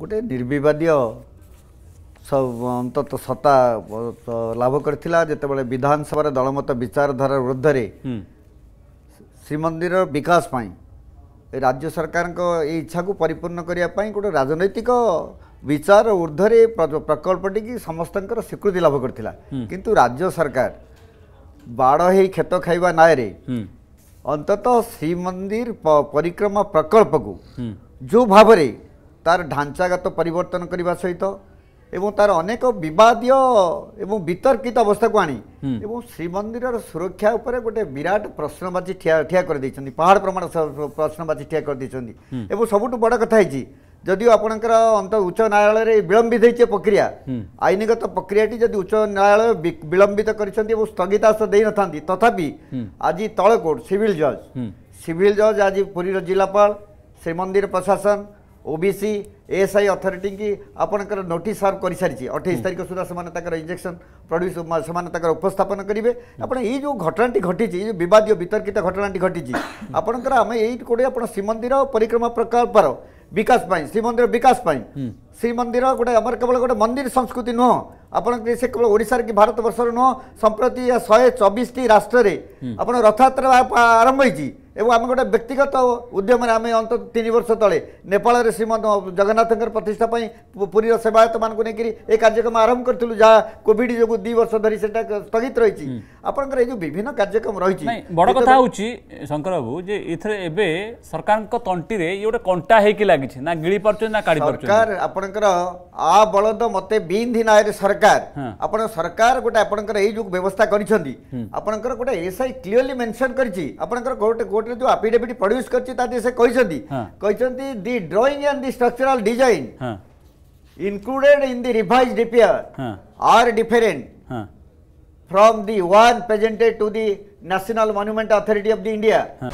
ଗୋଟେ ନିର୍ବିବାଦୀୟ ଅନ୍ତତଃ ସତ୍ତା ଲାଭ କରିଥିଲା ଯେତେବେଳେ ବିଧାନସଭାରେ ଦଳମତ ବିଚାରଧାରା ବିରୁଦ୍ଧରେ ଶ୍ରୀମନ୍ଦିର ବିକାଶ ପାଇଁ ରାଜ୍ୟ ସରକାରଙ୍କ ଏଇ ଇଚ୍ଛାକୁ ପରିପୂର୍ଣ୍ଣ କରିବା ପାଇଁ ଗୋଟେ ରାଜନୈତିକ ବିଚାର ଉର୍ଦ୍ଧ୍ୱରେ ପ୍ରକଳ୍ପଟିକି ସମସ୍ତଙ୍କର ସ୍ୱୀକୃତି ଲାଭ କରିଥିଲା କିନ୍ତୁ ରାଜ୍ୟ ସରକାର ବାଡ଼ ହେଇ କ୍ଷେତ ଖାଇବା ନାଁରେ ଅନ୍ତତଃ ଶ୍ରୀମନ୍ଦିର ପରିକ୍ରମା ପ୍ରକଳ୍ପକୁ ଯେଉଁ ଭାବରେ তার ঢাঞ্চাগত পরিবর্তন করা সহ এবং তার অনেক বিবাদীয় এবং বিতর্কিত অবস্থাকে আনি এবং শ্রীমন্দিরর সুরক্ষা উপরে গোটে বিরাট প্রশ্নবাচী ঠিয়া ঠিয়া করে দিয়েছেন পাহাড় প্রমাণ প্রশ্নবাচী ঠিয়া করে দিয়েছেন এবং সবুঠু বড় কথা হয়েছি যদিও আপনার অন্ত উচ্চ ন্যায়ালয়ের বিলম্বিত হয়েছে প্রক্রিয়া আইনগত প্রক্রিয়াটি যদি উচ্চ ন্যায়ালয় বিলম্বিত করেছেন এবং স্থগিতাস দিয়ে নথান্তি তথাপি আজ তল সিভিল জজ সিভিল জজ আজ পুরীর জেলাপাল শ্রীমন্দির প্রশাসন ओबीसी एएसआई अथॉरिटी की आपणकर नोट सर्व कर सारी अठाईस तारीख सुधा से इंजेक्शन प्रड्यूस से उपस्थापन करेंगे आपड़ ये जो घटनाटी घटी ये बद वितर्कित घटनाटी घटी आपंकर आम ये आप श्रीमंदिर परिक्रमा प्रकल्पर विकास श्रीमंदिर विकास श्रीमंदिर गोटे आम केवल गोटे मंदिर संस्कृति नुह आप केवल ओडार कि भारत वर्ष नुह संप्रति शहे चबिश टी राष्ट्र आप रथयात्रा आरंभ होती ଏବଂ ଆମେ ଗୋଟେ ବ୍ୟକ୍ତିଗତ ଉଦ୍ୟମରେ ଆମେ ଅନ୍ତତଃ ତିନି ବର୍ଷ ତଳେ ନେପାଳରେ ଶ୍ରୀମନ୍ଦ ଜଗନ୍ନାଥଙ୍କର ପ୍ରତିଷ୍ଠା ପାଇଁ ପୁରୀର ସେବାୟତମାନଙ୍କୁ ନେଇକରି ଏ କାର୍ଯ୍ୟକ୍ରମ ଆରମ୍ଭ କରିଥିଲୁ ଯାହା କୋଭିଡ଼ ଯୋଗୁଁ ଦୁଇ ବର୍ଷ ଧରି ସେଟା ସ୍ଥଗିତ ରହିଛି ଆପଣଙ୍କର ଏଇ ଯେଉଁ ବିଭିନ୍ନ କାର୍ଯ୍ୟକ୍ରମ ରହିଛି ବଡ଼ କଥା ହେଉଛି ଶଙ୍କର ବାବୁ ଯେ ଏଥିରେ ଏବେ ସରକାରଙ୍କ ତଣ୍ଟିରେ ଇଏ ଗୋଟେ କଣ୍ଟା ହେଇକି ଲାଗିଛି ନା ଗିଳି ପାରୁଛନ୍ତି ନା କାଢ଼ି ପାରୁଛନ୍ତି ସରକାର ଆପଣଙ୍କର ଆ ବଳଦ ମତେ ବିନ୍ଧି ନାୟରେ ସରକାର ଆପଣ ସରକାର ଗୋଟେ ଆପଣଙ୍କର ଏଇ ଯେଉଁ ବ୍ୟବସ୍ଥା କରିଛନ୍ତି ଆପଣଙ୍କର ଗୋଟେ ଏସ୍ ଆଇ କ୍ଲିଅରଲି ମେନ୍ସନ୍ କରିଛି ଆପଣଙ୍କର ଗୋଟେ ଗୋଟେ ଯେଉଁ ଆଫିଡେଭିଟ୍ ପ୍ରଡ୍ୟୁସ୍ କରିଛି ତା ଦେହରେ ସେ କହିଛନ୍ତି କହିଛନ୍ତି the drawing and the structural design included in the revised DPR are are from the one presented to the National Monument Authority of the India.